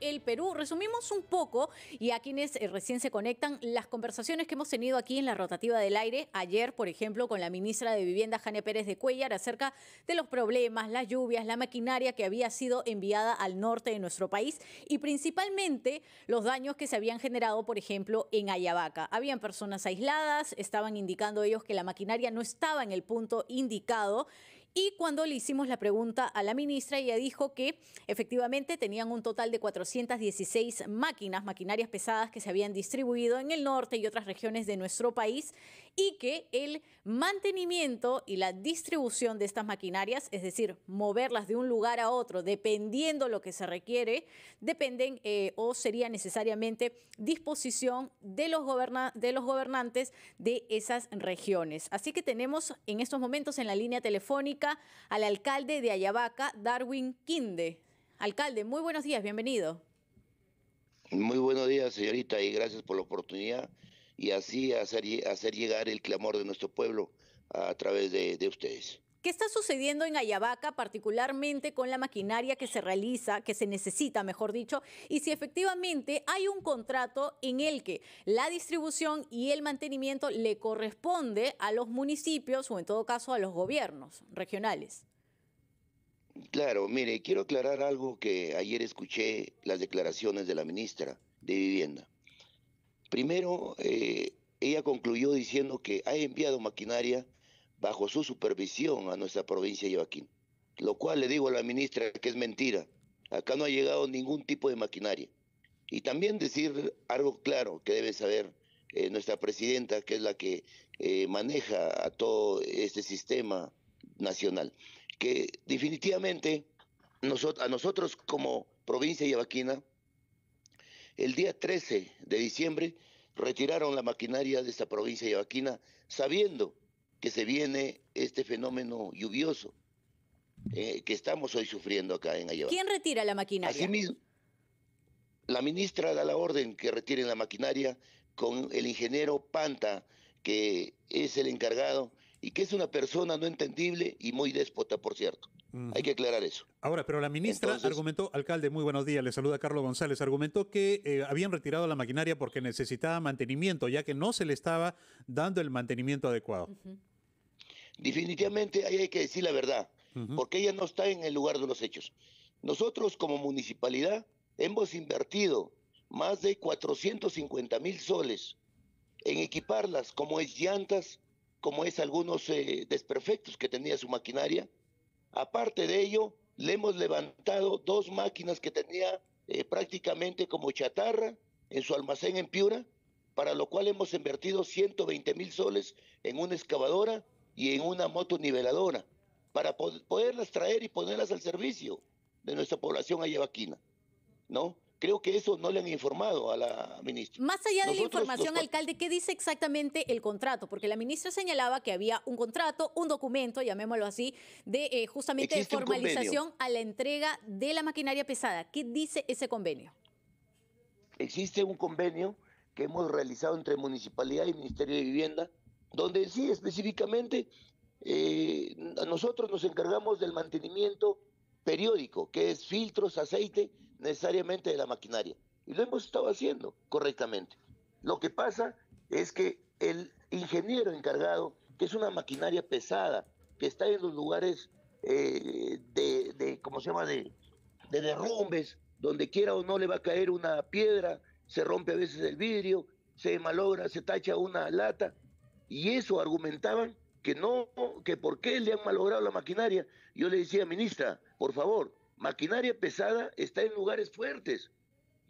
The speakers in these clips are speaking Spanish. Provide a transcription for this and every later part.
el Perú. Resumimos un poco y a quienes eh, recién se conectan las conversaciones que hemos tenido aquí en la rotativa del aire ayer, por ejemplo, con la ministra de Vivienda, Jane Pérez de Cuellar, acerca de los problemas, las lluvias, la maquinaria que había sido enviada al norte de nuestro país y principalmente los daños que se habían generado, por ejemplo, en Ayabaca. Habían personas aisladas, estaban indicando ellos que la maquinaria no estaba en el punto indicado y cuando le hicimos la pregunta a la ministra, ella dijo que efectivamente tenían un total de 416 máquinas, maquinarias pesadas que se habían distribuido en el norte y otras regiones de nuestro país y que el mantenimiento y la distribución de estas maquinarias, es decir, moverlas de un lugar a otro dependiendo lo que se requiere, dependen eh, o sería necesariamente disposición de los gobernantes de esas regiones. Así que tenemos en estos momentos en la línea telefónica al alcalde de Ayabaca, Darwin Quinde. Alcalde, muy buenos días, bienvenido. Muy buenos días, señorita, y gracias por la oportunidad y así hacer, llegar el clamor de nuestro pueblo a través de ustedes. ¿Qué está sucediendo en Ayabaca, particularmente con la maquinaria que se realiza, que se necesita, mejor dicho, y si efectivamente hay un contrato en el que la distribución y el mantenimiento le corresponde a los municipios o en todo caso a los gobiernos regionales? Claro, mire, quiero aclarar algo que ayer escuché las declaraciones de la ministra de Vivienda. Primero, eh, ella concluyó diciendo que ha enviado maquinaria bajo su supervisión a nuestra provincia de Joaquín. Lo cual le digo a la ministra que es mentira. Acá no ha llegado ningún tipo de maquinaria. Y también decir algo claro que debe saber eh, nuestra presidenta, que es la que eh, maneja a todo este sistema nacional, que definitivamente a nosotros como provincia de el día 13 de diciembre retiraron la maquinaria de esta provincia de Yabaquina, sabiendo que se viene este fenómeno lluvioso eh, que estamos hoy sufriendo acá en Ayahuasca. ¿Quién retira la maquinaria? Asimismo, la ministra da la orden que retiren la maquinaria con el ingeniero Panta, que es el encargado y que es una persona no entendible y muy déspota, por cierto. Hay que aclarar eso. Ahora, pero la ministra argumentó, alcalde, muy buenos días, le saluda Carlos González, argumentó que eh, habían retirado la maquinaria porque necesitaba mantenimiento, ya que no se le estaba dando el mantenimiento adecuado. Definitivamente ahí hay que decir la verdad, porque ella no está en el lugar de los hechos. Nosotros como municipalidad hemos invertido más de 450 mil soles en equiparlas, como es llantas, como es algunos eh, desperfectos que tenía su maquinaria. Aparte de ello, le hemos levantado dos máquinas que tenía eh, prácticamente como chatarra en su almacén en Piura, para lo cual hemos invertido 120 mil soles en una excavadora y en una moto niveladora para poderlas traer y ponerlas al servicio de nuestra población a ¿no? Creo que eso no le han informado a la ministra. Más allá de la información, alcalde, ¿qué dice exactamente el contrato? Porque la ministra señalaba que había un contrato, un documento, llamémoslo así, de eh, justamente de formalización a la entrega de la maquinaria pesada. ¿Qué dice ese convenio? Existe un convenio que hemos realizado entre Municipalidad y Ministerio de Vivienda, donde sí específicamente eh, nosotros nos encargamos del mantenimiento periódico, que es filtros, aceite, necesariamente de la maquinaria. Y lo hemos estado haciendo correctamente. Lo que pasa es que el ingeniero encargado, que es una maquinaria pesada, que está en los lugares eh, de, ¿cómo se llama?, de, de derrumbes, donde quiera o no le va a caer una piedra, se rompe a veces el vidrio, se malogra, se tacha una lata, y eso argumentaban que no, que por qué le han malogrado la maquinaria. Yo le decía, ministra, por favor, maquinaria pesada está en lugares fuertes,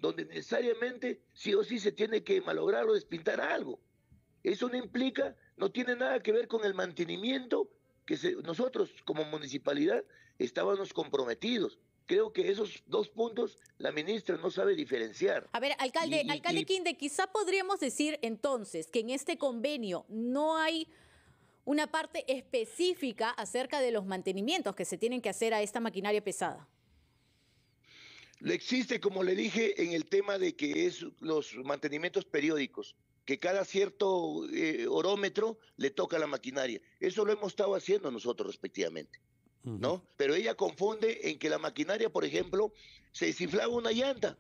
donde necesariamente sí o sí se tiene que malograr o despintar algo. Eso no implica, no tiene nada que ver con el mantenimiento que nosotros como municipalidad estábamos comprometidos creo que esos dos puntos la ministra no sabe diferenciar. A ver, alcalde, alcalde Quinde, quizá podríamos decir entonces que en este convenio no hay una parte específica acerca de los mantenimientos que se tienen que hacer a esta maquinaria pesada. Lo existe, como le dije, en el tema de que es los mantenimientos periódicos, que cada cierto eh, orómetro le toca la maquinaria. Eso lo hemos estado haciendo nosotros respectivamente. Pero ella confunde en que la maquinaria, por ejemplo, se desinflaba una llanta,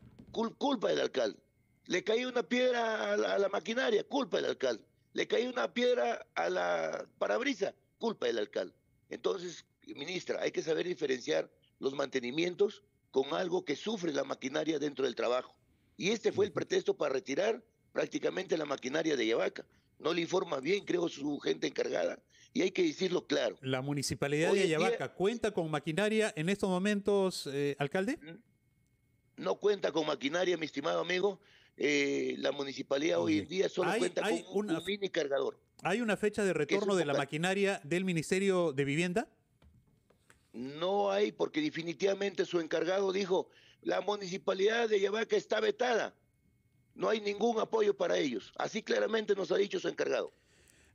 culpa del alcalde. Le caía una piedra a la, maquinaria, culpa del alcalde. Le caía una piedra a la parabrisa, culpa del alcalde. Entonces, ministra, hay que saber diferenciar los mantenimientos con algo que sufre la maquinaria dentro del trabajo. Y este fue el pretexto para retirar prácticamente la maquinaria de Yavaca. No le informa bien, creo, su gente encargada y hay que decirlo claro. ¿La municipalidad de Ayabaca cuenta con maquinaria en estos momentos, eh, alcalde? Mm, no cuenta con maquinaria, mi estimado amigo. Eh, la municipalidad hoy en día solo cuenta con un mini cargador. ¿Hay una fecha de retorno de la maquinaria del Ministerio de Vivienda? No hay, porque definitivamente su encargado dijo, la municipalidad de Ayabaca está vetada. No hay ningún apoyo para ellos. Así claramente nos ha dicho su encargado.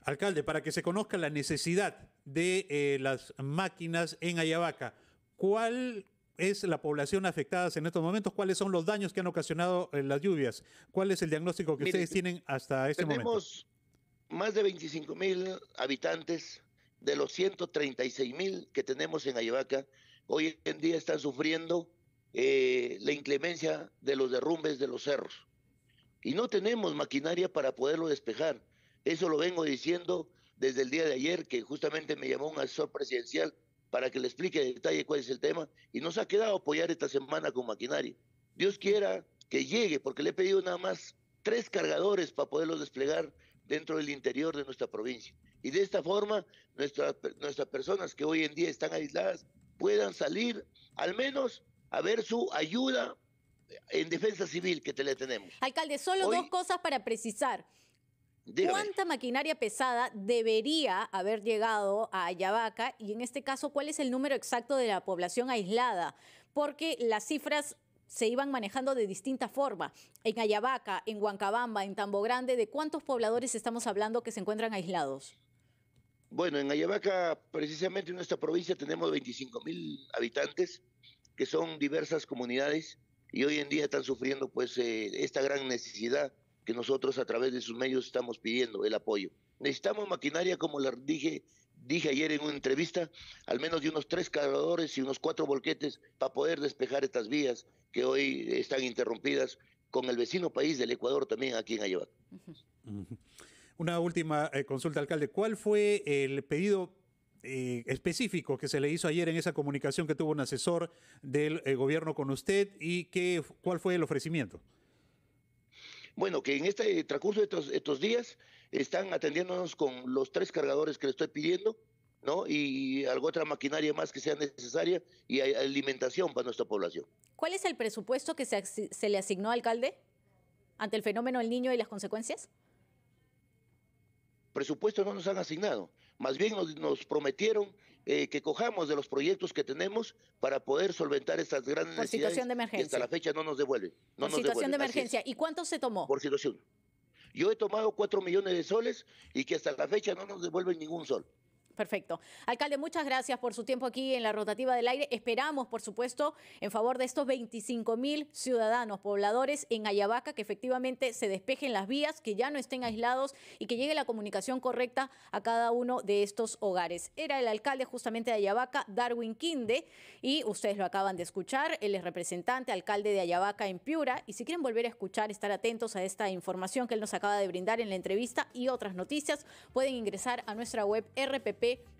Alcalde, para que se conozca la necesidad de eh, las máquinas en Ayabaca, ¿cuál es la población afectada en estos momentos? ¿Cuáles son los daños que han ocasionado eh, las lluvias? ¿Cuál es el diagnóstico que ustedes tienen hasta este momento? Tenemos más de 25 mil habitantes de los 136 mil que tenemos en Ayabaca. Hoy en día están sufriendo eh, la inclemencia de los derrumbes de los cerros. Y no tenemos maquinaria para poderlo despejar eso lo vengo diciendo desde el día de ayer, que justamente me llamó un asesor presidencial para que le explique en detalle cuál es el tema, y nos ha quedado apoyar esta semana con maquinaria. Dios quiera que llegue, porque le he pedido nada más tres cargadores para poderlos desplegar dentro del interior de nuestra provincia. Y de esta forma, nuestras personas que hoy en día están aisladas puedan salir al menos a ver su ayuda en defensa civil que te le tenemos. Alcalde, solo dos cosas para precisar. ¿Cuánta maquinaria pesada debería haber llegado a Ayabaca? Y en este caso, ¿cuál es el número exacto de la población aislada? Porque las cifras se iban manejando de distinta forma. En Ayabaca, en Huancabamba, en Tambo Grande, ¿de cuántos pobladores estamos hablando que se encuentran aislados? Bueno, en Ayabaca, precisamente en nuestra provincia, tenemos 25 mil habitantes, que son diversas comunidades, y hoy en día están sufriendo pues eh, esta gran necesidad que nosotros a través de sus medios estamos pidiendo el apoyo. Necesitamos maquinaria, como les dije, dije ayer en una entrevista, al menos de unos tres cargadores y unos cuatro volquetes para poder despejar estas vías que hoy están interrumpidas con el vecino país del Ecuador también aquí en llevado Una última eh, consulta, alcalde. ¿Cuál fue el pedido eh, específico que se le hizo ayer en esa comunicación que tuvo un asesor del eh, gobierno con usted y qué, cuál fue el ofrecimiento? Bueno, que en este transcurso de estos, días están atendiéndonos con los tres cargadores que le estoy pidiendo, ¿no? Y alguna otra maquinaria más que sea necesaria y alimentación para nuestra población. ¿Cuál es el presupuesto que se, le asignó al alcalde ante el fenómeno del niño y las consecuencias? Presupuesto no nos han asignado, más bien nos prometieron eh, que cojamos de los proyectos que tenemos para poder solventar estas grandes necesidades situación de emergencia. hasta la fecha no nos devuelve. No situación de emergencia. ¿Y cuánto se tomó? Por situación. Yo he tomado cuatro millones de soles y que hasta la fecha no nos devuelven ningún sol. Perfecto. Alcalde, muchas gracias por su tiempo aquí en la rotativa del aire. Esperamos, por supuesto, en favor de estos 25 mil ciudadanos, pobladores en Ayabaca, que efectivamente se despejen las vías, que ya no estén aislados y que llegue la comunicación correcta a cada uno de estos hogares. Era el alcalde justamente de Ayabaca, Darwin Quinde, y ustedes lo acaban de escuchar. Él es representante, alcalde de Ayabaca en Piura. Y si quieren volver a escuchar, estar atentos a esta información que él nos acaba de brindar en la entrevista y otras noticias, pueden ingresar a nuestra web rpp থাকবে